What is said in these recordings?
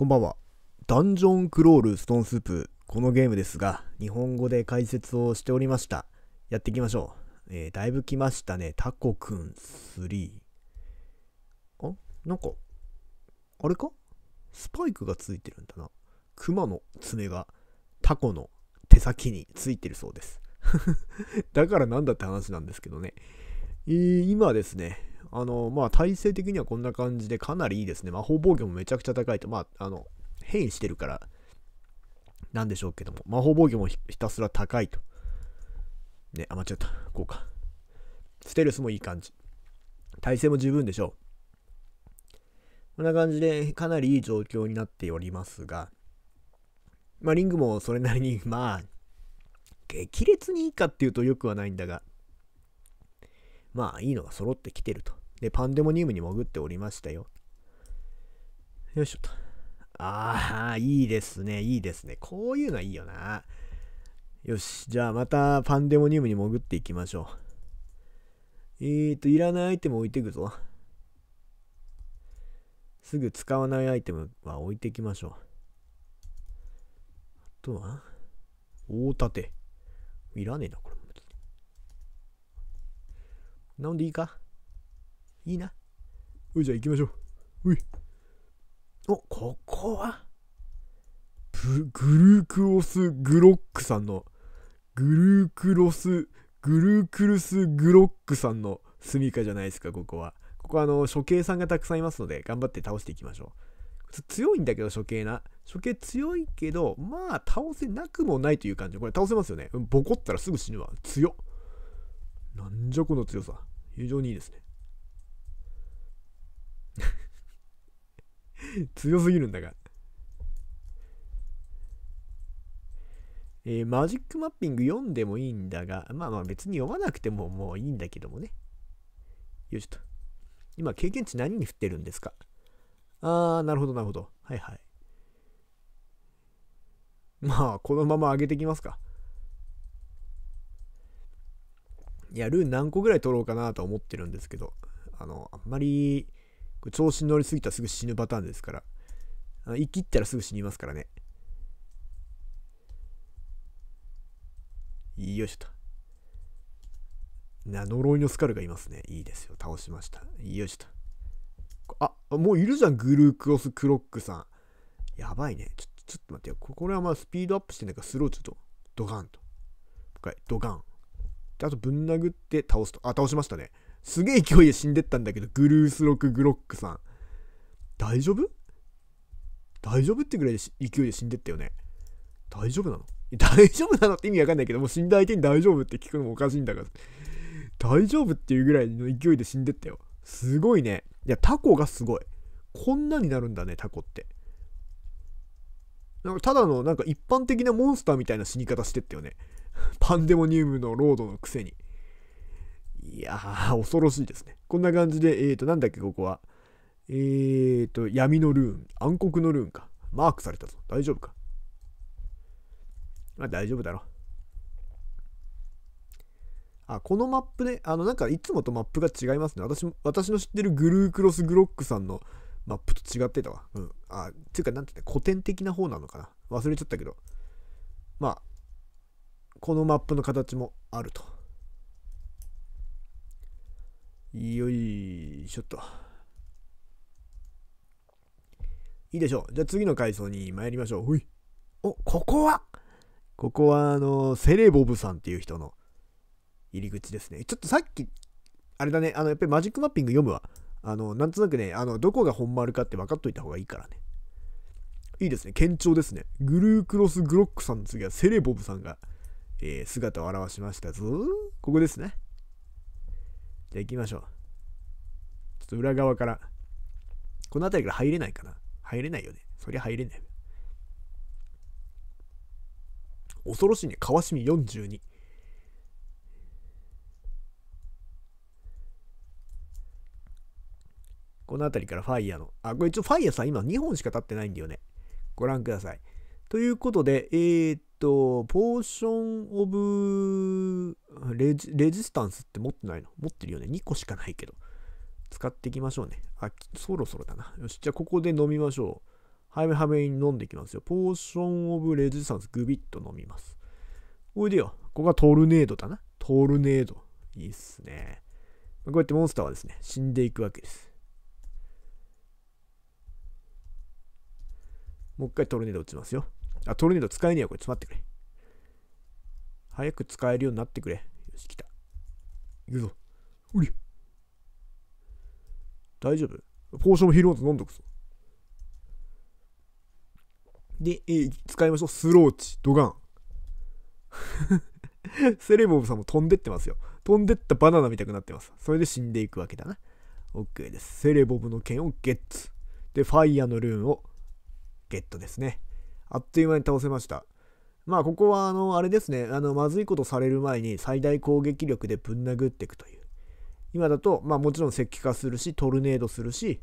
こんばんは。ダンジョンクロールストーンスープ。このゲームですが、日本語で解説をしておりました。やっていきましょう。えー、だいぶ来ましたね。タコくん3。あなんか、あれかスパイクがついてるんだな。クマの爪がタコの手先についてるそうです。だからなんだって話なんですけどね。えー、今ですね、あの、まあ、体勢的にはこんな感じでかなりいいですね。魔法防御もめちゃくちゃ高いと、まあ、あの、変異してるから、なんでしょうけども、魔法防御もひたすら高いと。ね、あ、間違った。こうか。ステルスもいい感じ。体勢も十分でしょう。こんな感じで、かなりいい状況になっておりますが、まあ、リングもそれなりに、まあ、激烈にいいかっていうとよくはないんだが、まあ、いいのが揃ってきてると。で、パンデモニウムに潜っておりましたよ。よいしょと。ああ、いいですね、いいですね。こういうのはいいよな。よし、じゃあまたパンデモニウムに潜っていきましょう。えーと、いらないアイテム置いていくぞ。すぐ使わないアイテムは置いていきましょう。あとは、大盾。いらねえな、これ。なんでいいかいいな。うい、じゃあ行きましょう。うい。お、ここはグルクオス・グロックさんの、グルクロス、グルクルス・グロックさんの住処じゃないですか、ここは。ここはあの、処刑さんがたくさんいますので、頑張って倒していきましょう。強いんだけど、処刑な。処刑強いけど、まあ、倒せなくもないという感じ。これ倒せますよね。ボコったらすぐ死ぬわ。強っ。なんじゃこの強さ。非常にいいですね。強すぎるんだが。えー、マジックマッピング読んでもいいんだが、まあまあ別に読まなくてももういいんだけどもね。よいしょと。今経験値何に振ってるんですかあー、なるほどなるほど。はいはい。まあ、このまま上げてきますか。いや、ルー何個ぐらい取ろうかなと思ってるんですけど、あの、あんまり、これ調子に乗りすぎたらすぐ死ぬパターンですから。あ生きったらすぐ死にますからね。よいしょと。な、呪いのスカルがいますね。いいですよ。倒しました。よいしょと。あ、もういるじゃん。グルークロスクロックさん。やばいね。ちょ、ちょっと待ってよ。これはまあスピードアップしてないからスローちょっと、ドガンと。一回、ドガン。であとぶん殴って倒すと。あ、倒しましたね。すげえ勢いで死んでったんだけど、グルースロック・グロックさん。大丈夫大丈夫ってぐらいで勢いで死んでったよね。大丈夫なの 大丈夫なのって意味わかんないけど、もう死んだ相手に大丈夫って聞くのもおかしいんだから。大丈夫っていうぐらいの勢いで死んでったよ。すごいね。いや、タコがすごい。こんなになるんだね、タコって。なんかただのなんか一般的なモンスターみたいな死に方してったよね。パンデモニウムのロードのくせに。いやー、恐ろしいですね。こんな感じで、えー、と、なんだっけ、ここは。えっ、ー、と、闇のルーン、暗黒のルーンか。マークされたぞ。大丈夫か。まあ、大丈夫だろ。あ、このマップで、あの、なんかいつもとマップが違いますね。私私の知ってるグルークロスグロックさんのマップと違ってたわ。うん。あ、つうか、なんて言って、古典的な方なのかな。忘れちゃったけど。まあ、このマップの形もあると。よいしょっと。いいでしょう。じゃあ次の階層に参りましょう。ほい。お、ここはここはあの、セレボブさんっていう人の入り口ですね。ちょっとさっき、あれだね、あの、やっぱりマジックマッピング読むわ。あの、なんとなくね、あの、どこが本丸かって分かっといた方がいいからね。いいですね。堅調ですね。グルークロス・グロックさんの次はセレボブさんが、えー、姿を現しましたぞ。ここですね。じゃあ行きましょう。ちょっと裏側から。この辺りから入れないかな入れないよね。そりゃ入れない。恐ろしいね。川島42。この辺りからファイヤーの。あ、これ一応ファイヤーさん今2本しか立ってないんだよね。ご覧ください。ということで、えー、っと、ポーションオブレジレジスタンスって持ってないの持ってるよね。2個しかないけど。使っていきましょうね。あ、そろそろだな。よし、じゃあここで飲みましょう。早め早めに飲んでいきますよ。ポーションオブレジスタンスグビッと飲みます。おいでよ。ここがトルネードだな。トルネード。いいっすね。こうやってモンスターはですね、死んでいくわけです。もう一回トルネード打ちますよ。あ、トルネード使えねえよ、これ詰まってくれ。早く使えるようになってくれ。よし、来た。行くぞ。おり大丈夫ポーションもヒーローズ飲んどくぞ。で、えー、使いましょう。スローチ、ドガン。セレボブさんも飛んでってますよ。飛んでったバナナみたくなってます。それで死んでいくわけだな。OK です。セレボブの剣をゲッツ。で、ファイヤーのルーンをゲットですね。あっという間に倒せました。まあ、ここは、あの、あれですね、あの、まずいことされる前に最大攻撃力でぶん殴っていくという。今だと、まあ、もちろん石器化するし、トルネードするし、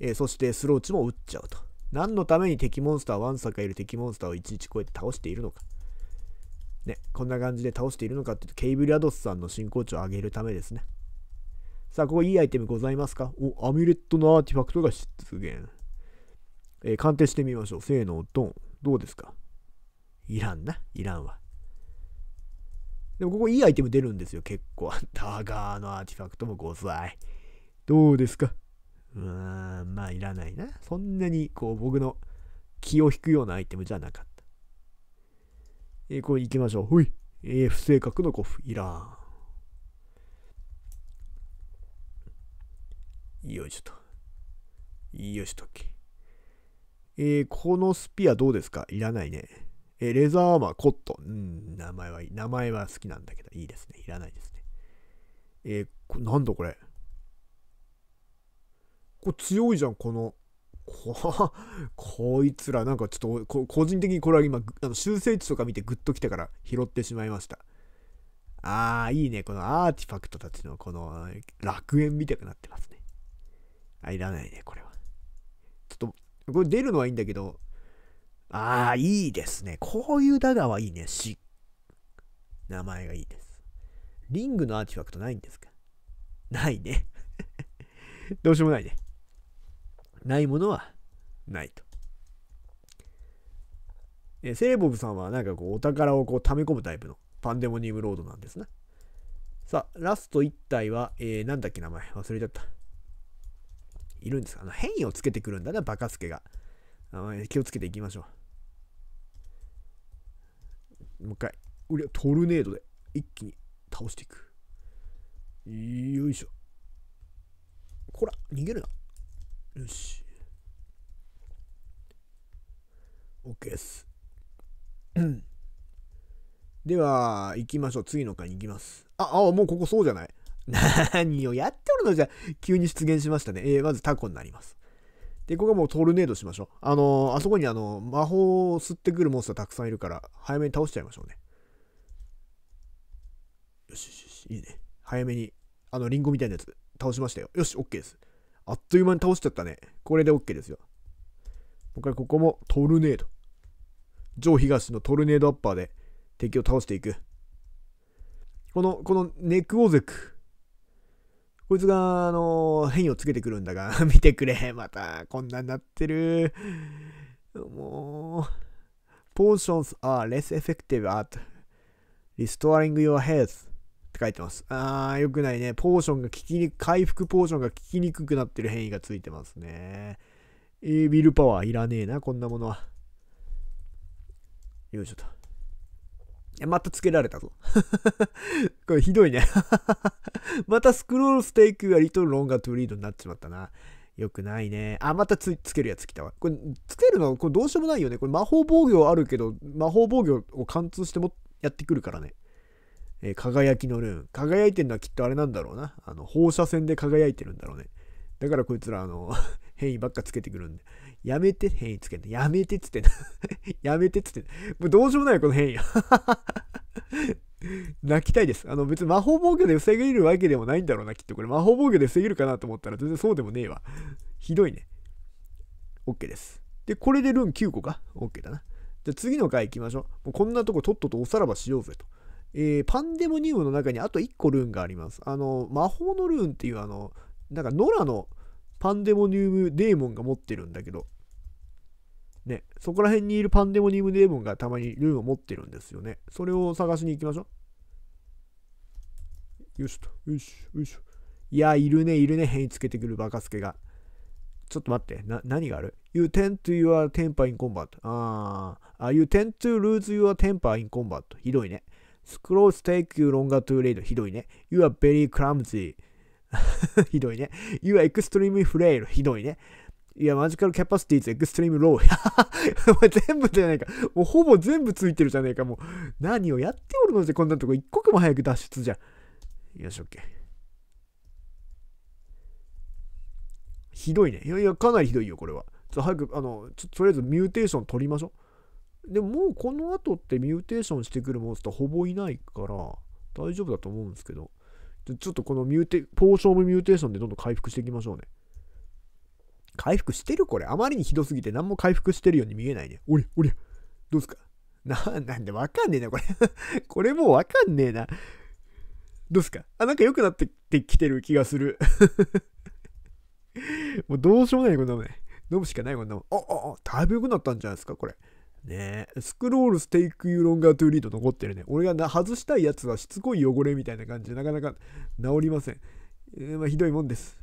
えー、そしてスローチも撃っちゃうと。何のために敵モンスター、ワンサかいる敵モンスターをいちいちこうやって倒しているのか。ね、こんな感じで倒しているのかっていうと、ケイブリアドスさんの進行値を上げるためですね。さあ、ここいいアイテムございますかお、アミュレットのアーティファクトが出現。えー、鑑定してみましょう。性能ドン。どうですかいらんな、いらんわ。でもここいいアイテム出るんですよ、結構。だ ガーのアーティファクトも5歳。どうですかうーん、まあいらないな。そんなにこう僕の気を引くようなアイテムじゃなかった。えー、これ行きましょう。ほい。えー、不正確のコフ、いらん。よいしょと。よいしょとっけ。えー、このスピアどうですかいらないね。えー、レザーアーマー、コットン。うん、名前はいい。名前は好きなんだけど、いいですね。いらないですね。えー、なんだこれ。これ強いじゃん、この。こ、こいつら、なんかちょっと、個人的にこれは今、あの修正値とか見てグッときたから拾ってしまいました。あー、いいね。このアーティファクトたちのこの楽園みたくなってますね。あ、いらないね、これは。これ出るのはいいんだけど、ああ、いいですね。こういうダガはいいね。し。名前がいいです。リングのアーティファクトないんですかないね。どうしようもないね。ないものはないと。えセレボブさんはなんかこうお宝をこう溜め込むタイプのパンデモニウムロードなんですね。さあ、ラスト1体は、えー、なんだっけ名前忘れちゃった。いるんですあの変異をつけてくるんだな、バカスケが。気をつけていきましょう。もう一回、トルネードで一気に倒していく。よいしょ。こら、逃げるな。よし。OK です。では、行きましょう。次の回に行きます。あ、あ、もうここそうじゃない。何をやっておるのじゃ、急に出現しましたね。えー、まずタコになります。で、ここはもうトルネードしましょう。あのー、あそこにあの、魔法を吸ってくるモンスターたくさんいるから、早めに倒しちゃいましょうね。よしよしよし、いいね。早めに、あの、リンゴみたいなやつ、倒しましたよ。よし、OK です。あっという間に倒しちゃったね。これで OK ですよ。もう一回ここもトルネード。上東のトルネードアッパーで敵を倒していく。この、このネクオゼク。こいつが、あの、変異をつけてくるんだが、見てくれ、また、こんなになってる。もう、potions are less effective at restoring your health って書いてます。あー、よくないね。ポーションが効きにく、回復ポーションが効きにくくなってる変異がついてますね。えー、ビルパワーいらねえな、こんなものは。よいしょと。またつけられたぞ。これひどいね またスクロールステイクがリトルロンガートゥリードになっちまったな。よくないね。あ、またつけるやつ来たわ。これ、つけるの、これどうしようもないよね。これ魔法防御あるけど、魔法防御を貫通してもやってくるからね。えー、輝きのルーン。輝いてるのはきっとあれなんだろうな。あの、放射線で輝いてるんだろうね。だからこいつら、あの、変異ばっかつけてくるんで。やめて変異つけて、やめてっつってん やめてっつってもうどうしようもないよ、この変異。泣きたいです。あの別に魔法防御で防げるわけでもないんだろうな、きっとこれ。魔法防御で防げるかなと思ったら全然そうでもねえわ。ひどいね。OK です。で、これでルーン9個か ?OK だな。じゃあ次の回行きましょう。もうこんなとことっととおさらばしようぜと。えー、パンデモニウムの中にあと1個ルーンがあります。あの、魔法のルーンっていうあの、なんか野良のパンデモニウムデーモンが持ってるんだけど、ね、そこら辺にいるパンデモニウムデーモンがたまにルーンを持ってるんですよね。それを探しに行きましょう。よしと、よし、よし。いや、いるね、いるね、変異つけてくるバカスケが。ちょっと待って、な、何がある ?You tend to your temper in combat. ああ、You tend to lose your temper in combat. ひどいね。Scrolls take you longer to read. ひどいね。You are very clumsy. ひどいね。You are extremely frail. ひどいね。いや、マジカルキャパシティーズエクストリームロー。全部じゃないか。もうほぼ全部ついてるじゃねえか。もう何をやっておるのじゃ、こんなとこ一刻も早く脱出じゃよし、OK。ひどいね。いやいや、かなりひどいよ、これは。ちょ早く、あの、ちょとりあえずミューテーション取りましょう。でも、もうこの後ってミューテーションしてくるモンスターほぼいないから、大丈夫だと思うんですけど。ちょっとこのミューテ、ポーションムミューテーションでどんどん回復していきましょうね。回復してるこれ。あまりにひどすぎて何も回復してるように見えないね。おりおりどうすかな、なんでわかんねえな、これ これもうわかんねえな。どうすかあ、なんか良くなってきてる気がする もうどうしようもない、こんなもんね。飲むしかない、こんなもん。あ、あ、だいぶ良くなったんじゃないですか、これ。ねスクロールステイクユーロンガートゥーリード残ってるね。俺が外したいやつはしつこい汚れみたいな感じでなかなか治りません。えー、まあ、ひどいもんです。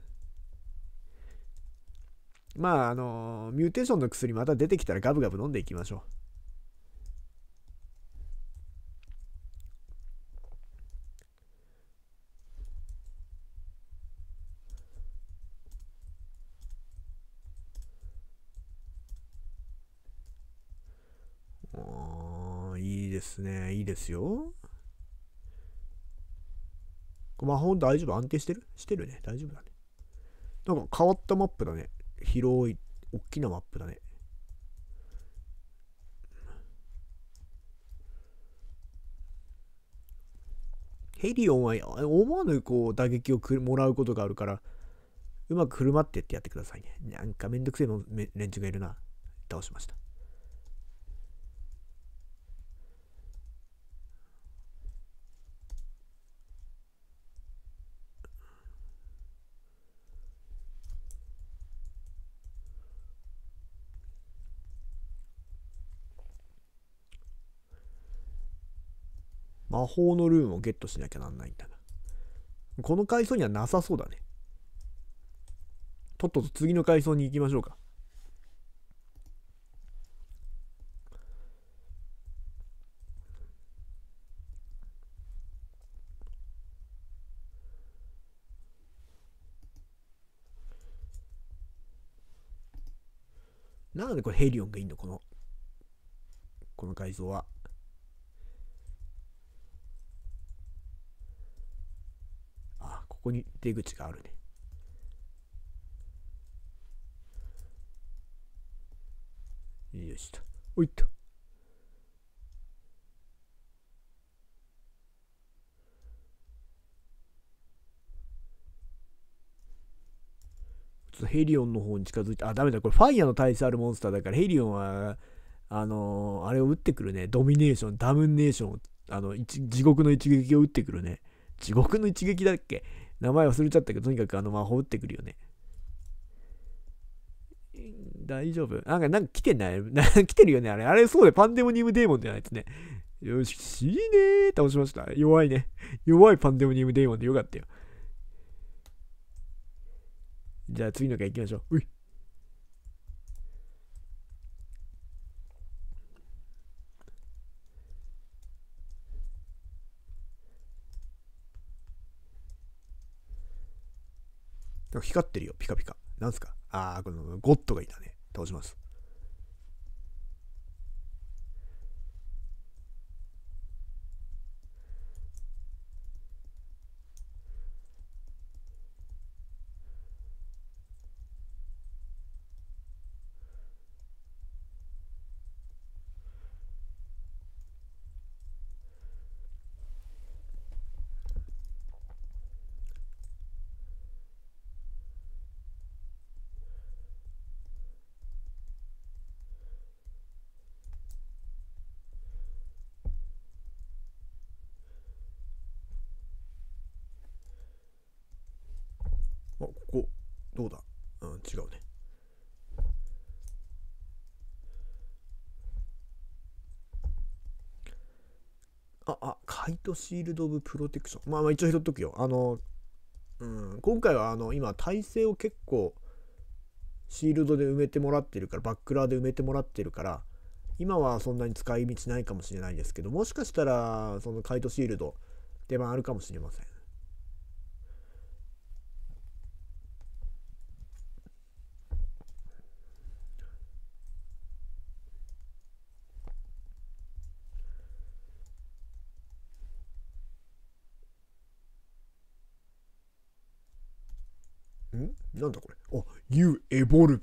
まあ、あのー、ミューテーションの薬また出てきたらガブガブ飲んでいきましょう。ですね。いいですよ。魔法大丈夫安定してるしてるね。大丈夫だね。なんか変わったマップだね。広い、大きなマップだね。ヘリオンは思わぬこう打撃をもらうことがあるから、うまく振る舞ってってやってくださいね。なんかめんどくせえの連中がいるな。倒しました。魔法のルーンをゲットしなきゃなんないんだな。この階層にはなさそうだね。とっとと次の階層に行きましょうか。なんでこれヘリオンがいいのこの、この階層は。こに出口があるね。よしと。おいっと。ちょっとヘリオンの方に近づいて、あ、ダメだ。これファイヤーの対すあるモンスターだから、ヘリオンは、あのー、あれを撃ってくるね。ドミネーション、ダムネーション、あの、地獄の一撃を撃ってくるね。地獄の一撃だっけ名前忘れちゃったけど、とにかくあの魔法打ってくるよね。大丈夫なんか、なんか来てない 来てるよねあれ。あれ、そうで、パンデモニウムデーモンじゃないですね。よし、死ねー倒しました。弱いね。弱いパンデモニウムデーモンでよかったよ。じゃあ次の回行きましょう。うい。光ってるよ、ピカピカ。なんすかああ、このゴッドがいたね。倒します。トシールド・オブ・プロテクション。まあまあ一応拾っとくよ。あの、うん、今回はあの今体勢を結構シールドで埋めてもらってるから、バックラーで埋めてもらってるから、今はそんなに使い道ないかもしれないですけど、もしかしたらそのカイトシールド出番あるかもしれません。なんだこれあ、You Evolve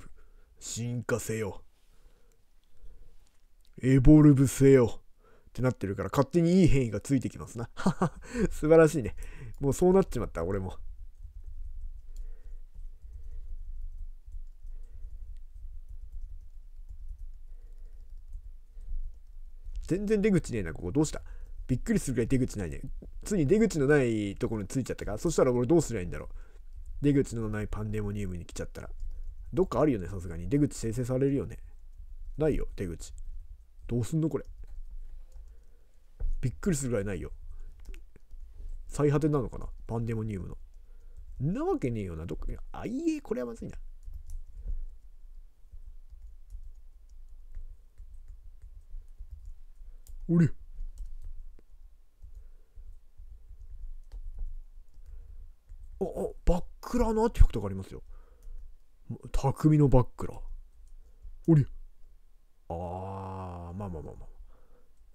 進化せよ。エボルブせよ。ってなってるから、勝手にいい変異がついてきますな。素晴らしいね。もうそうなっちまった、俺も。全然出口ねえな、ここ。どうしたびっくりするぐらい出口ないね。ついに出口のないところについちゃったかそしたら俺どうすりゃいいんだろう。出口のないパンデモニウムに来ちゃったら。どっかあるよね、さすがに。出口生成されるよね。ないよ、出口。どうすんのこれ。びっくりするぐらいないよ。最果てなのかなパンデモニウムの。なわけねえよな、どっか。あ、いいえ、これはまずいな。おりゃ。クラのアーティファクトがありますよ。匠のバックラ。ー。おりあー、まあまあまあまあ。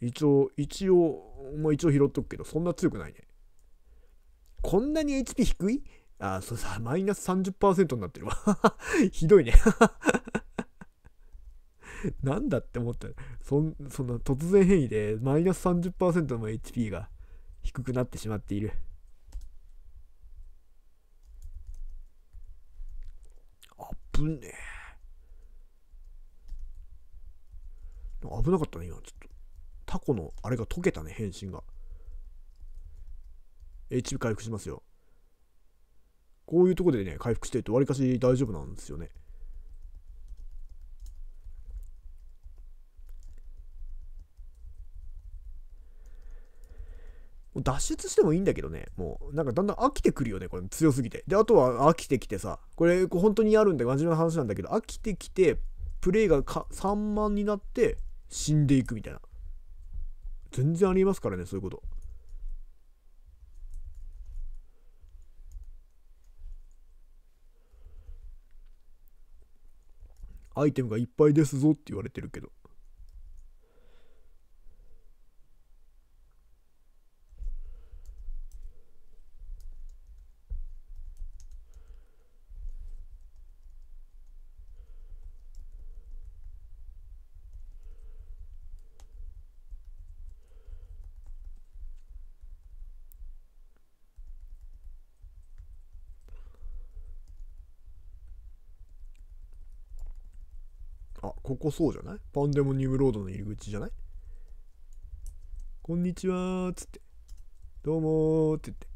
一応、一応、まあ一応拾っとくけど、そんな強くないね。こんなに HP 低いあー、そうさ、マイナス30%になってるわ。ひどいね。なんだって思ったそんそんな突然変異でマイナス30%の HP が低くなってしまっている。危ねえ。危なかったね、今。ちょっと。タコのあれが溶けたね、変身が。HP 回復しますよ。こういうとこでね、回復してると、わりかし大丈夫なんですよね。脱出してもいいんだけどね。もう、なんかだんだん飽きてくるよね、これ強すぎて。で、あとは飽きてきてさ、これ本当にやるんだ、真面目な話なんだけど、飽きてきて、プレイがか3万になって死んでいくみたいな。全然ありますからね、そういうこと。アイテムがいっぱいですぞって言われてるけど。ここそうじゃないパンデモニウムロードの入り口じゃないこんにちはつって。どうもつって。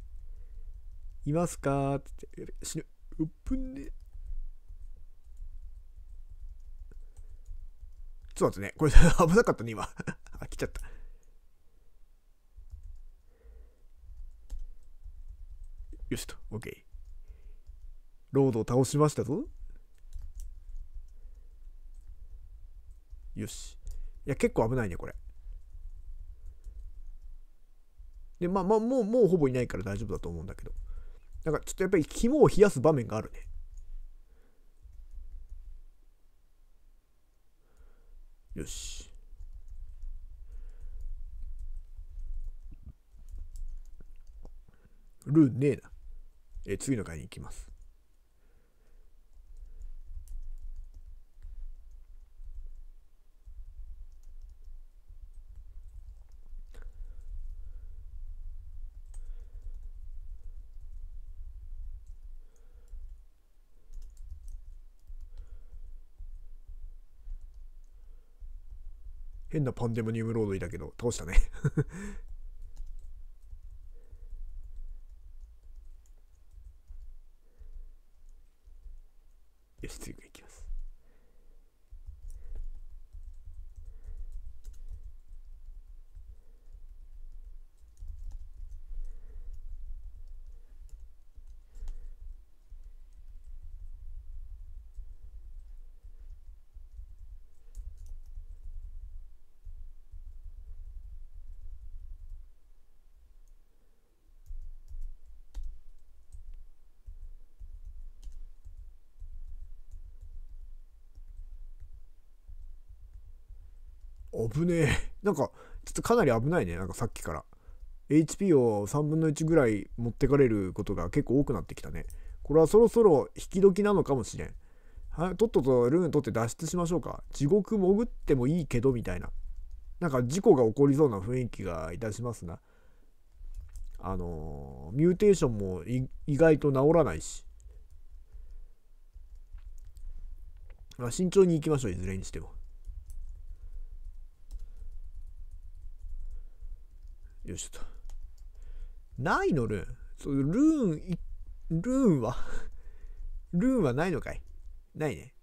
いますかつって。死ぬ。うっぷんね。ちょっと待ってね。これ危なかったね、今。あ、来ちゃった。よしと、OK。ロードを倒しましたぞ。よし。いや、結構危ないね、これ。で、まあまあ、もう、もうほぼいないから大丈夫だと思うんだけど。なんか、ちょっとやっぱり肝を冷やす場面があるね。よし。ルーンねえな。え次の回に行きます。変なパンデモニウムロードいたけど、倒したね危ねえ。なんか、ちょっとかなり危ないね。なんかさっきから。HP を3分の1ぐらい持ってかれることが結構多くなってきたね。これはそろそろ引き時なのかもしれん。はとっととルーン取って脱出しましょうか。地獄潜ってもいいけどみたいな。なんか事故が起こりそうな雰囲気がいたしますな。あのー、ミューテーションも意外と治らないし。慎重に行きましょう、いずれにしても。よいしょと。ないのルーン。そう、ルーン、ルーンは ルーンはないのかいないね。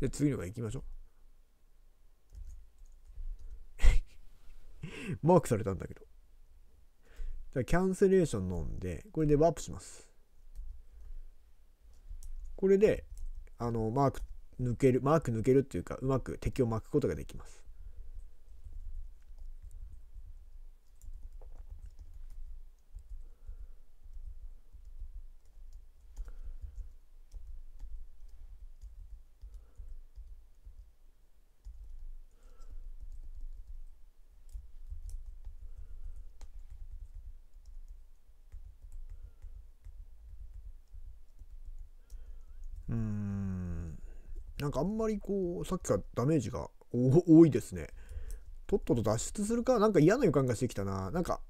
じゃ次のが行きましょう。マークされたんだけど。じゃあキャンセレーション飲んで、これでワープします。これで、あの、マーク抜ける、マーク抜けるっていうか、うまく敵を巻くことができます。んまりこう、さっきからダメージが多いですね。とっとと脱出するか、なんか嫌な予感がしてきたな。なんか、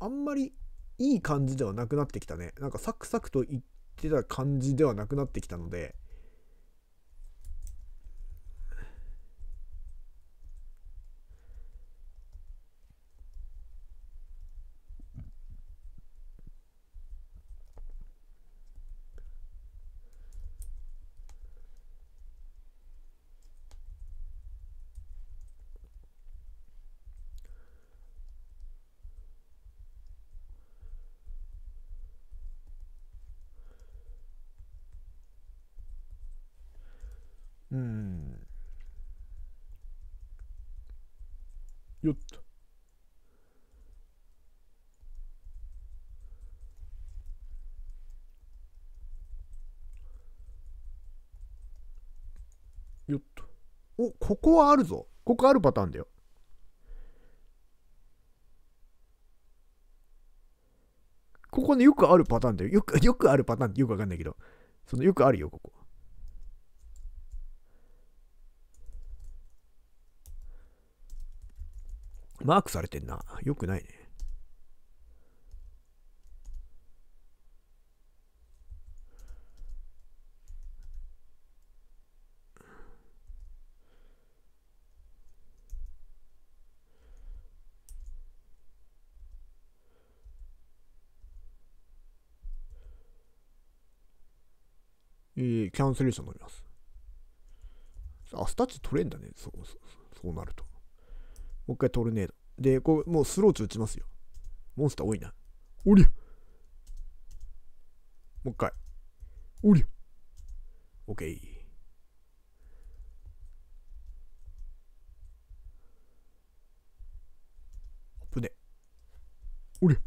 あんまりいい感じではなくなってきたね。なんかサクサクといってた感じではなくなってきたので、よっと。よっと。お、ここはあるぞ。ここあるパターンだよ。ここね、よくあるパターンだよ。よく、よくあるパターンってよくわかんないけど。そのよくあるよ、ここ。マークされてんな。よくないね。えキャンセルーションになります。あ、スタッチ取れんだね。そう、そう、そうなると。もう一回トルネード。で、こう、もうスローチ打ちますよ。モンスター多いな。おりゃもう一回。おりゃオッケー。ぶおりゃ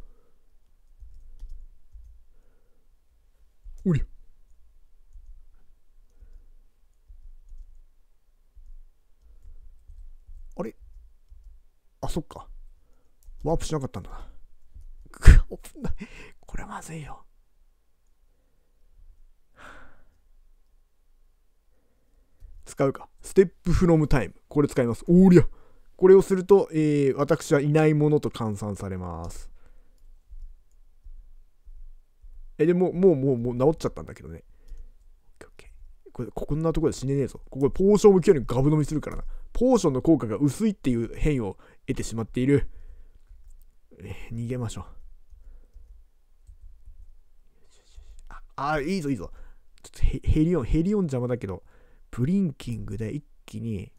おりゃあ、そっか。ワープしなかったんだな。これまずいよ。使うか。ステップフロムタイム。これ使います。おりゃ。これをすると、えー、私はいないものと換算されます。え、でも、もう、もう、もう治っちゃったんだけどね。これ、こんなところで死ねねえぞ。ここでポーションを受けるにガブ飲みするからな。ポーションの効果が薄いっていう変異を得てしまっている。逃げましょう。あ、あ、いいぞいいぞ。ちょっとヘリオン、ヘリオン邪魔だけど、ブリンキングで一気に、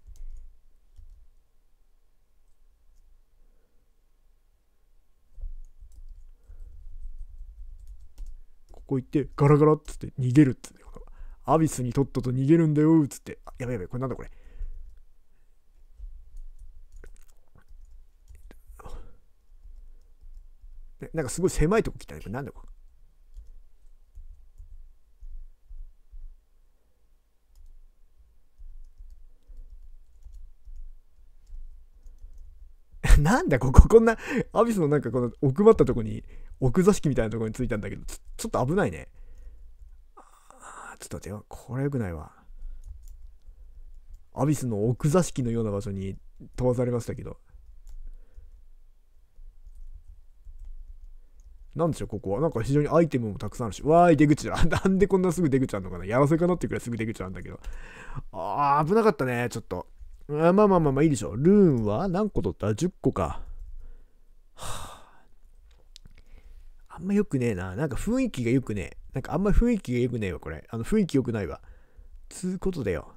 ここ行って、ガラガラっつって逃げるっつって、アビスにとっとと逃げるんだよっつって、あ、やべやべ、これなんだこれ。なんかすごい狭いとこ来たね。なんだこれ。なんだこここんなアビスのなんかこの奥まったとこに奥座敷みたいなとこに着いたんだけどちょっと危ないねちょっと待ってよこれよくないわアビスの奥座敷のような場所に飛ばされましたけどなんでしょう、ここは。なんか非常にアイテムもたくさんあるし、わーい、出口だ。なんでこんなすぐ出口あるのかなやらせかなってくらいすぐ出口あるんだけど。あー、危なかったね、ちょっと。まあまあまあまあ、いいでしょう。ルーンは何個取った ?10 個か。はあ、あんま良くねえな。なんか雰囲気が良くねえ。なんかあんま雰囲気が良くねえわ、これ。あの、雰囲気良くないわ。つうことだよ。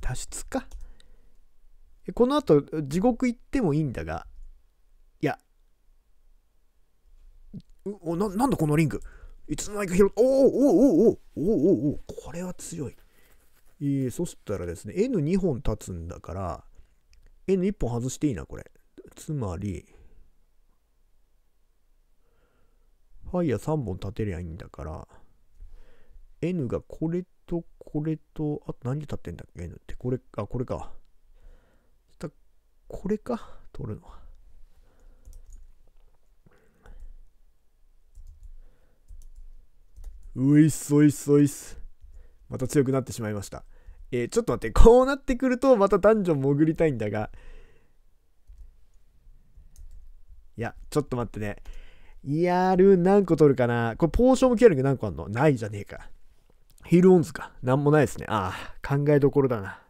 脱出か。この後、地獄行ってもいいんだが、おななんだこのリングいつの間にか拾っおおおおおおおおこれは強い。えー、そしたらですね、N2 本立つんだから、N1 本外していいな、これ。つまり、ファイヤー3本立てりゃいいんだから、N がこれとこれと、あと何で立ってんだっけ ?N って。これ、あ、これか。これか、取るのは。ういっそいっそいっす。また強くなってしまいました。えー、ちょっと待って、こうなってくるとまたダンジョン潜りたいんだが。いや、ちょっと待ってね。いやる何個取るかなこれポーションケアリング何個あんのないじゃねえか。ヒールオンズか。なんもないですね。ああ、考えどころだな。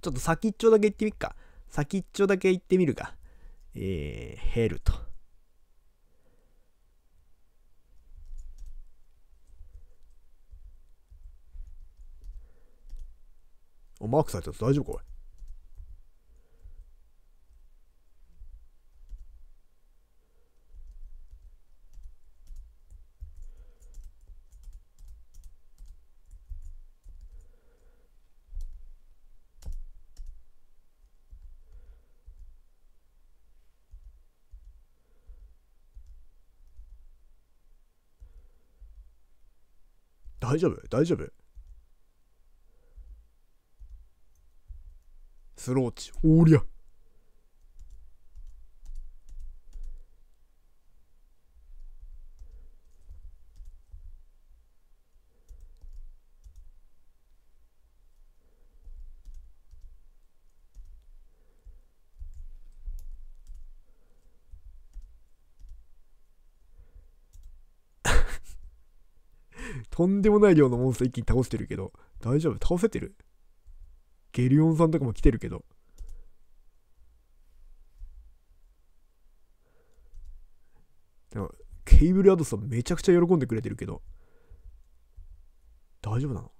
ちょっと先っちょだけ行ってみっか。先っちょだけ行ってみるか。えー、減ると。マークされたやつ大丈夫かれ大丈夫大丈夫スローチ。おりゃ。とんでもない量のモンスター一気に倒してるけど、大丈夫倒せてるゲリオンさんとかも来てるけど。でも、ケーブルアドさんめちゃくちゃ喜んでくれてるけど、大丈夫なの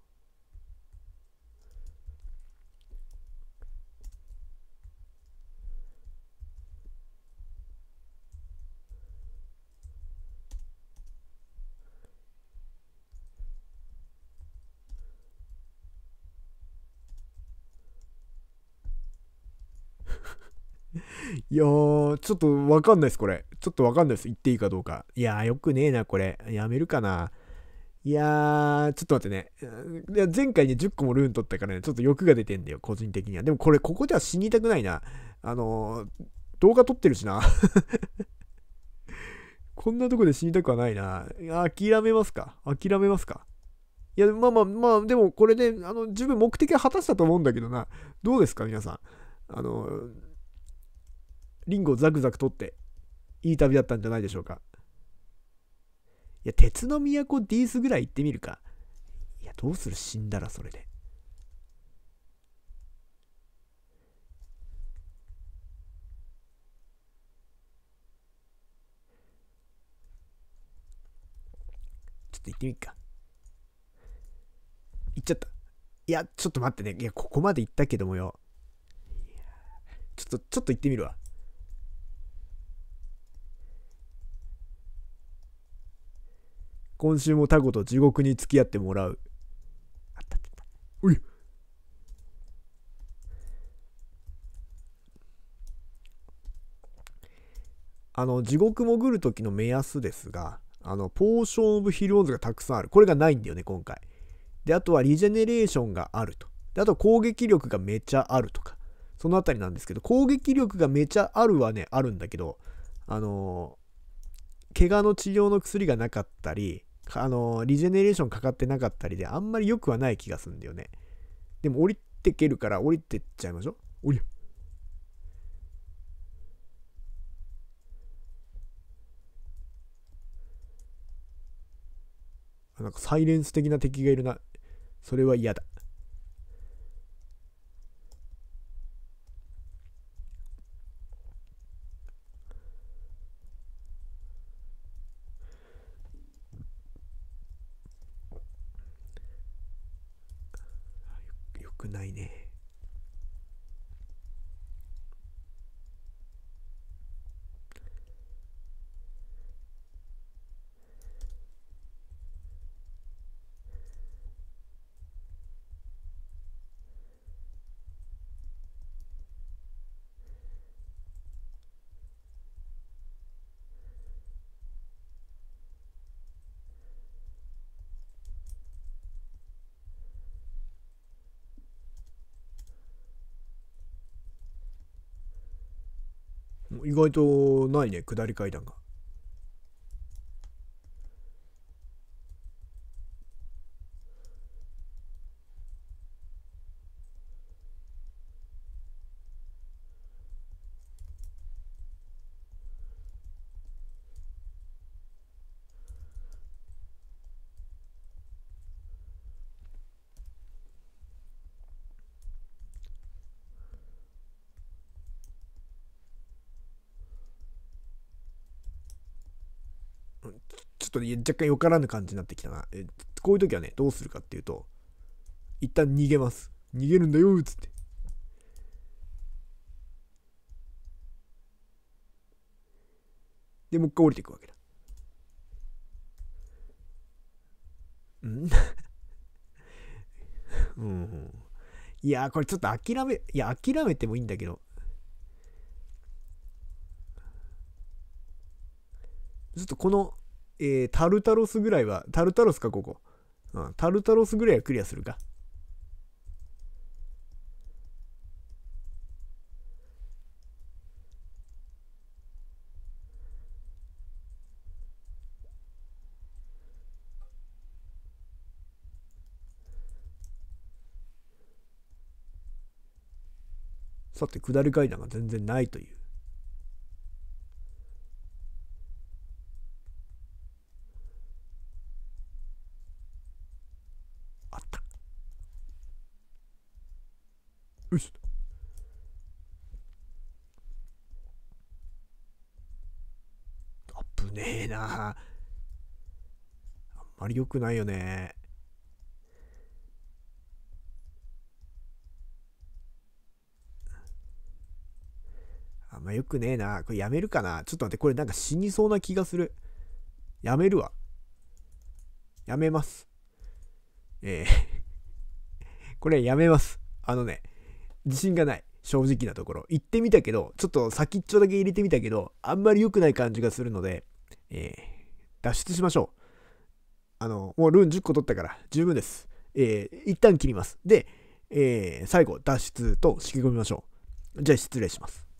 いやー、ちょっとわかんないです、これ。ちょっとわかんないです。言っていいかどうか。いやー、よくねえな、これ。やめるかな。いやー、ちょっと待ってね。いや前回ね、10個もルーン取ったからね、ちょっと欲が出てんだよ、個人的には。でもこれ、ここでは死にたくないな。あのー、動画撮ってるしな。こんなとこで死にたくはないな。諦めますか諦めますかいや、まあまあまあ、でもこれで、あの、十分目的は果たしたと思うんだけどな。どうですか、皆さん。あのーリンゴをザクザク取って、いい旅だったんじゃないでしょうか。いや、鉄の都ディースぐらい行ってみるか。いや、どうする死んだらそれで。ちょっと行ってみっか。行っちゃった。いや、ちょっと待ってね。いや、ここまで行ったけどもよ。ちょっと、ちょっと行ってみるわ。今週もタコと地獄に付き合ってもらう。あったあったおいあの、地獄潜る時の目安ですが、あの、ポーション・オブ・ヒル・オンズがたくさんある。これがないんだよね、今回。で、あとはリジェネレーションがあると。で、あと攻撃力がめちゃあるとか。そのあたりなんですけど、攻撃力がめちゃあるはね、あるんだけど、あのー怪我の治療の薬がなかったりあの、リジェネレーションかかってなかったりで、あんまり良くはない気がするんだよね。でも降りてけるから降りてっちゃいましょう。降りなんかサイレンス的な敵がいるな。それは嫌だ。くないね。意外とないね下り階段がょっと若干よからぬ感じになってきたな。えこういう時はね、どうするかっていうと、一旦逃げます。逃げるんだよ、つって。で、もう一回降りていくわけだ。うん うん。いやこれちょっと諦め、いや、諦めてもいいんだけど。ちょっとこの、えー、タルタロスぐらいは、タルタロスか、ここ。うん、タルタロスぐらいはクリアするか。さて、下り階段が全然ないという。あれ良くないよね。あんま良くねえな。これやめるかな。ちょっと待って、これなんか死にそうな気がする。やめるわ。やめます。ええー これやめます。あのね、自信がない。正直なところ。行ってみたけど、ちょっと先っちょだけ入れてみたけど、あんまり良くない感じがするので、えー、脱出しましょう。あの、もうルーン10個取ったから十分です。えー、一旦切ります。で、えー、最後、脱出と仕組みましょう。じゃあ失礼します。